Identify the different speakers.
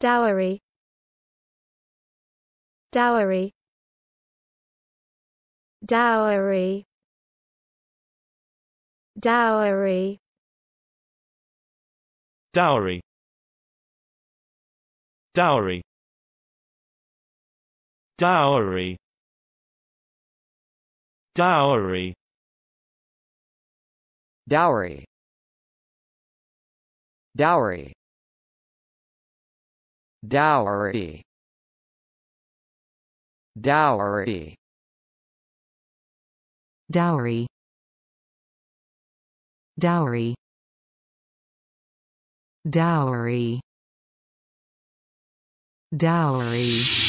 Speaker 1: Dowry Dowry Dowry Dowry Dowry Dowry Dowry Dowry Dowry Dowry Dowry Dowry Dowry Dowry Dowry Dowry